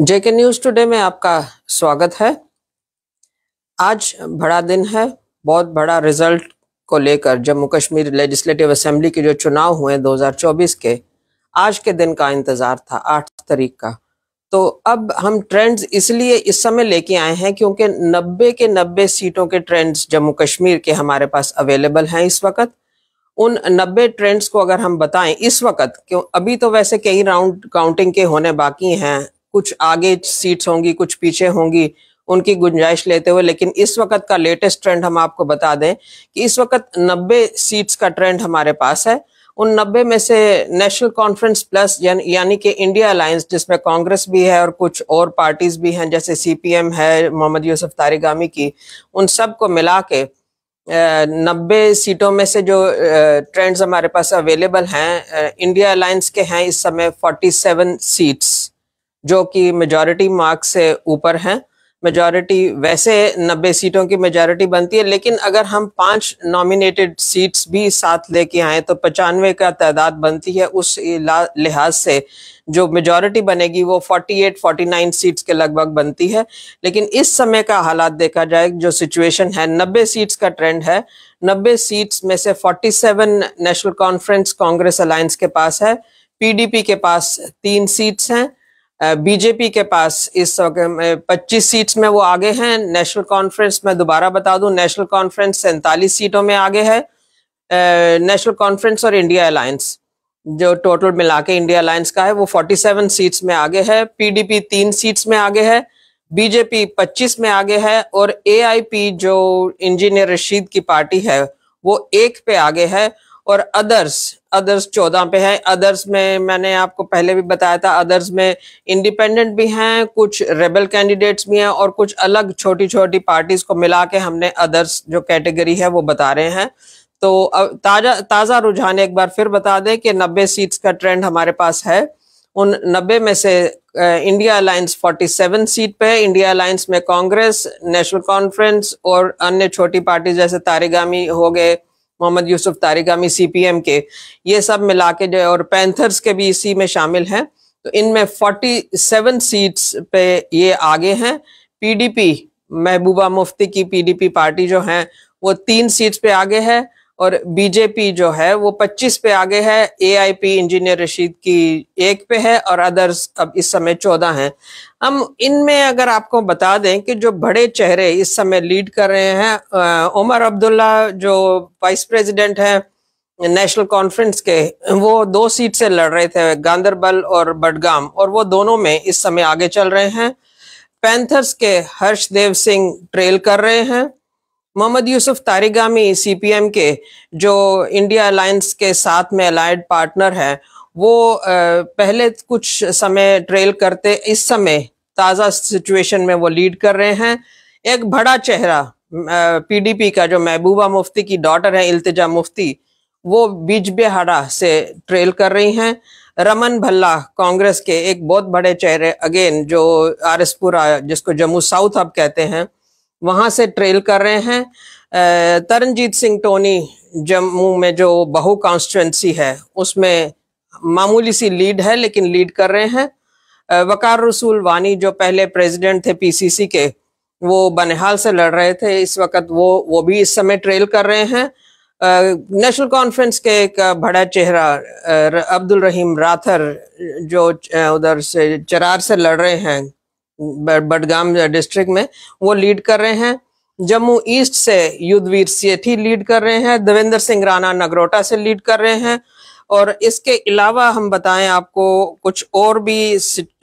जेके news today में आपका स्वागत है आज बड़ा दिन है बहुत बड़ा रिजल्ट को लेकर जम्मू कश्मीर लेजिस्लेटिव असेंबली के जो चुनाव हुए 2024 के आज के दिन का इंतजार था आठ तारीख का तो अब हम ट्रेंड्स इसलिए इस समय लेके आए हैं क्योंकि 90 के 90 सीटों के ट्रेंड्स जम्मू कश्मीर के हमारे पास अवेलेबल हैं इस वक्त उन 90 ट्रेंड्स को अगर हम बताएं इस वक्त क्यों अभी तो वैसे कई राउंड काउंटिंग के होने बाकी हैं कुछ आगे सीट्स होंगी कुछ पीछे होंगी उनकी गुंजाइश लेते हुए लेकिन इस वक्त का लेटेस्ट ट्रेंड हम आपको बता दें कि इस वक्त 90 सीट्स का ट्रेंड हमारे पास है उन 90 में से नेशनल कॉन्फ्रेंस प्लस यान, यानी कि इंडिया अलायंस जिसमें कांग्रेस भी है और कुछ और पार्टीज भी हैं जैसे सीपीएम है मोहम्मद यूसुफ तारीगामी की उन सब को मिला के नब्बे सीटों में से जो ट्रेंड्स हमारे पास अवेलेबल हैं इंडिया अलायंस के हैं इस समय 47 सीट्स जो कि मेजॉरिटी मार्क्स से ऊपर हैं मेजॉरिटी वैसे 90 सीटों की मेजॉरिटी बनती है लेकिन अगर हम पांच नॉमिनेटेड सीट्स भी साथ लेके आए तो पचानवे का तादाद बनती है उस लिहाज से जो मेजॉरिटी बनेगी वो 48 49 सीट्स के लगभग बनती है लेकिन इस समय का हालात देखा जाए जो सिचुएशन है 90 सीट्स का ट्रेंड है 90 सीट्स में से 47 नेशनल कॉन्फ्रेंस कांग्रेस अलायंस के पास है पीडीपी के पास तीन सीट्स हैं बीजेपी के पास इस पच्चीस सीट्स में वो आगे हैं नेशनल कॉन्फ्रेंस में दोबारा बता दूं नेशनल कॉन्फ्रेंस सैंतालीस सीटों में आगे है नेशनल कॉन्फ्रेंस और इंडिया अलायंस जो टोटल मिला के इंडिया अलायंस का है वो 47 सीट्स में आगे है पीडीपी तीन सीट्स में आगे है बीजेपी 25 में आगे है और एआईपी जो इंजीनियर रशीद की पार्टी है वो एक पे आगे है और अदर्स अदर्स चौदह पे है अदर्स में मैंने आपको पहले भी बताया था अदर्स में इंडिपेंडेंट भी हैं कुछ रेबल कैंडिडेट्स भी हैं और कुछ अलग छोटी छोटी पार्टीज को मिला के हमने अदर्स जो कैटेगरी है वो बता रहे हैं तो ताजा ताज़ा रुझान एक बार फिर बता दें कि नब्बे सीट्स का ट्रेंड हमारे पास है उन नब्बे में से इंडिया अलायंस 47 सीट पे है इंडिया अलायंस में कांग्रेस नेशनल कॉन्फ्रेंस और अन्य छोटी पार्टी जैसे तारेगामी हो गए मोहम्मद यूसुफ पी एम के ये सब मिला के जो है और पैंथर्स के भी इसी में शामिल हैं तो इनमें 47 सीट्स पे ये आगे हैं पीडीपी महबूबा मुफ्ती की पीडीपी पार्टी जो है वो तीन सीट्स पे आगे है और बीजेपी जो है वो 25 पे आगे है एआईपी इंजीनियर रशीद की एक पे है और अदर्स अब इस समय 14 हैं हम इनमें अगर आपको बता दें कि जो बड़े चेहरे इस समय लीड कर रहे हैं उमर अब्दुल्ला जो वाइस प्रेसिडेंट हैं नेशनल कॉन्फ्रेंस के वो दो सीट से लड़ रहे थे गांधरबल और बडगाम और वो दोनों में इस समय आगे चल रहे हैं पैंथर्स के हर्षदेव सिंह ट्रेल कर रहे हैं मोहम्मद यूसुफ तारिगामी सीपीएम के जो इंडिया अलायंस के साथ में अलाइड पार्टनर हैं वो पहले कुछ समय ट्रेल करते इस समय ताज़ा सिचुएशन में वो लीड कर रहे हैं एक बड़ा चेहरा पीडीपी का जो महबूबा मुफ्ती की डॉटर है इल्तिजा मुफ्ती वो बीज बिहारा से ट्रेल कर रही हैं रमन भल्ला कांग्रेस के एक बहुत बड़े चेहरे अगेन जो आरएसपुरा जिसको जम्मू साउथ अब कहते हैं वहां से ट्रेल कर रहे हैं तरनजीत सिंह टोनी जम्मू में जो बहु कॉन्स्टिटेंसी है उसमें मामूली सी लीड है लेकिन लीड कर रहे हैं वकार रसूल वानी जो पहले प्रेसिडेंट थे पीसीसी के वो बनिहाल से लड़ रहे थे इस वक्त वो वो भी इस समय ट्रेल कर रहे हैं नेशनल कॉन्फ्रेंस के एक बड़ा चेहरा अब्दुल रहीम राथर जो उधर से चरार से लड़ रहे हैं बडगाम डिस्ट्रिक्ट में वो लीड कर रहे हैं जम्मू ईस्ट से युद्धवीर सेठी लीड कर रहे हैं देवेंद्र सिंह राणा नगरोटा से लीड कर रहे हैं और इसके अलावा हम बताएं आपको कुछ और भी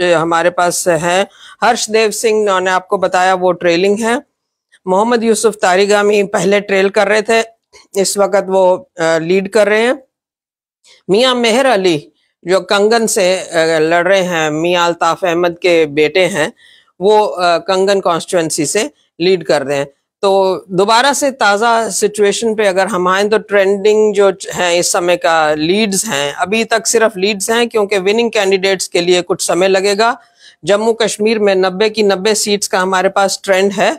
हमारे पास है हर्षदेव सिंह ने आपको बताया वो ट्रेलिंग है मोहम्मद यूसुफ तारीगामी पहले ट्रेल कर रहे थे इस वक्त वो लीड कर रहे हैं मियां मेहर अली जो कंगन से लड़ रहे हैं मियाँ अल्ताफ़ अहमद के बेटे हैं वो कंगन कॉन्स्टिट्यूंसी से लीड कर रहे हैं तो दोबारा से ताज़ा सिचुएशन पे अगर हम आए तो ट्रेंडिंग जो हैं इस समय का लीड्स हैं अभी तक सिर्फ लीड्स हैं क्योंकि विनिंग कैंडिडेट्स के लिए कुछ समय लगेगा जम्मू कश्मीर में नब्बे की नब्बे सीट्स का हमारे पास ट्रेंड है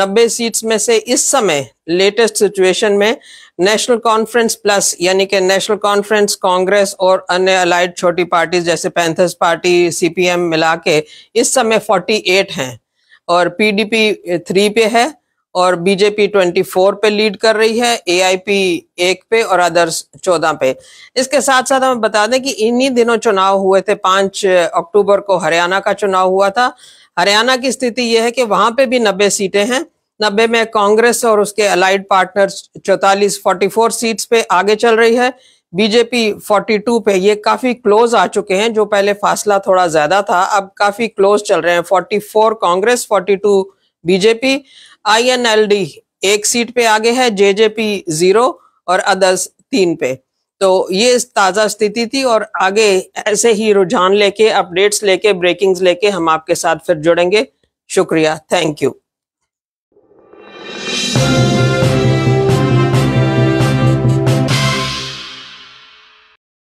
90 सीट्स में से इस समय लेटेस्ट सिचुएशन में नेशनल कॉन्फ्रेंस प्लस यानी कि नेशनल कॉन्फ्रेंस कांग्रेस और अन्य अलाइड छोटी पार्टीज जैसे पैंथर्स पार्टी सीपीएम मिला के इस समय 48 हैं और पीडीपी थ्री पे है और बीजेपी 24 पे लीड कर रही है एआईपी एक पे और अदर्स 14 पे इसके साथ साथ हमें बता दें कि इन्हीं दिनों चुनाव हुए थे पांच अक्टूबर को हरियाणा का चुनाव हुआ था हरियाणा की स्थिति यह है कि वहां पे भी नब्बे सीटें हैं नब्बे में कांग्रेस और उसके अलाइड पार्टनर्स चौतालीस फोर्टी फोर सीट्स पे आगे चल रही है बीजेपी 42 पे ये काफी क्लोज आ चुके हैं जो पहले फासला थोड़ा ज्यादा था अब काफी क्लोज चल रहे हैं 44 कांग्रेस 42 बीजेपी आईएनएलडी एक सीट पे आगे है जेजेपी जीरो और अदर्स तीन पे तो ये ताज़ा स्थिति थी और आगे ऐसे ही रुझान लेके अपडेट्स लेके ब्रेकिंग्स लेके हम आपके साथ फिर जुड़ेंगे शुक्रिया थैंक यू